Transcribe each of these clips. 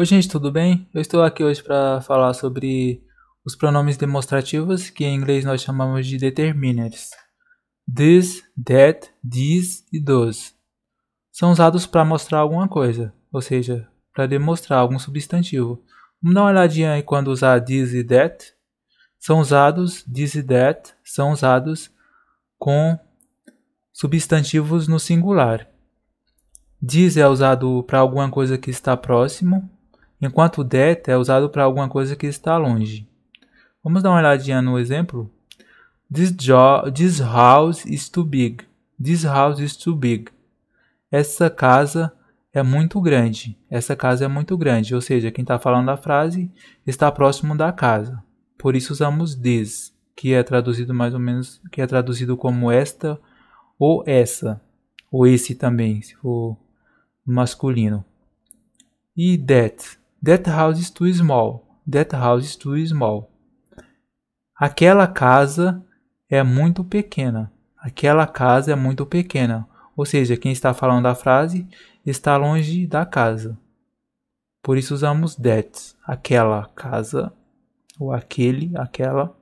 Oi, gente, tudo bem? Eu estou aqui hoje para falar sobre os pronomes demonstrativos que em inglês nós chamamos de determiners. This, that, these e those. São usados para mostrar alguma coisa, ou seja, para demonstrar algum substantivo. Vamos dar uma olhadinha aí quando usar this e that. São usados, this e that, são usados com substantivos no singular. This é usado para alguma coisa que está próximo, enquanto o that é usado para alguma coisa que está longe. Vamos dar uma olhadinha no exemplo? This, this house is too big. This house is too big. Essa casa é muito grande. Essa casa é muito grande. Ou seja, quem está falando a frase está próximo da casa. Por isso usamos this, que é traduzido mais ou menos, que é traduzido como esta ou essa, ou esse também, se for masculino. E that, That house is too small. That house is too small. Aquela casa é muito pequena. Aquela casa é muito pequena. Ou seja, quem está falando a frase está longe da casa. Por isso usamos that, aquela casa ou aquele, aquela.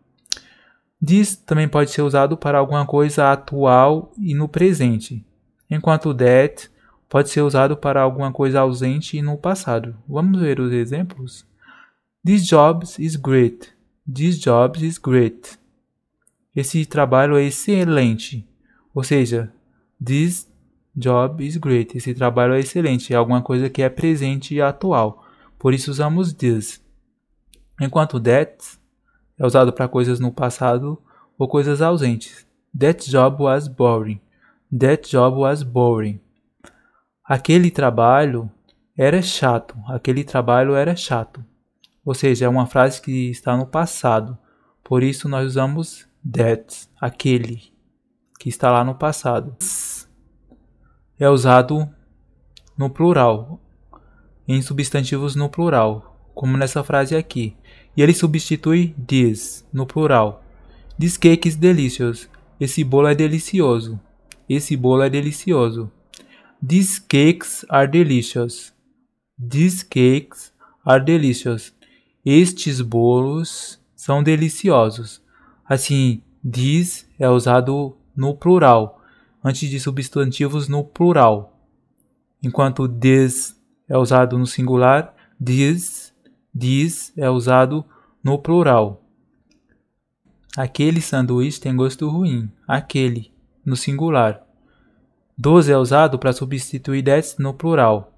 This também pode ser usado para alguma coisa atual e no presente. Enquanto that pode ser usado para alguma coisa ausente no passado. Vamos ver os exemplos? This job is great. This job is great. Esse trabalho é excelente. Ou seja, this job is great. Esse trabalho é excelente. É alguma coisa que é presente e atual. Por isso usamos this. Enquanto that é usado para coisas no passado ou coisas ausentes. That job was boring. That job was boring. Aquele trabalho era chato, aquele trabalho era chato. Ou seja, é uma frase que está no passado. Por isso nós usamos that, aquele que está lá no passado. É usado no plural, em substantivos no plural, como nessa frase aqui. E ele substitui this no plural. This cake is delicious. Esse bolo é delicioso. Esse bolo é delicioso. These cakes are delicious. These cakes are delicious. Estes bolos são deliciosos. Assim, these é usado no plural, antes de substantivos no plural. Enquanto this é usado no singular, this, this é usado no plural. Aquele sanduíche tem gosto ruim. Aquele, no singular. Doze é usado para substituir that no plural.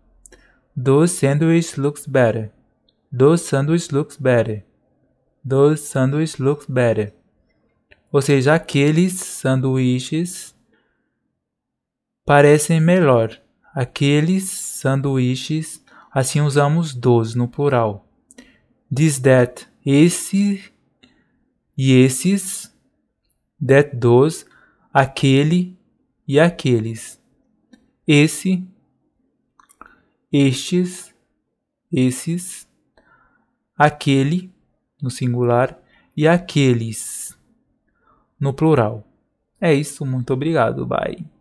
Those sandwich looks better. Those sandwich looks better. Those sandwich looks better. Ou seja, aqueles sanduíches parecem melhor. Aqueles sanduíches, assim usamos those no plural. This that, esse e esses, that those, aquele e aqueles. Esse, estes, esses, aquele, no singular, e aqueles, no plural. É isso, muito obrigado, bye.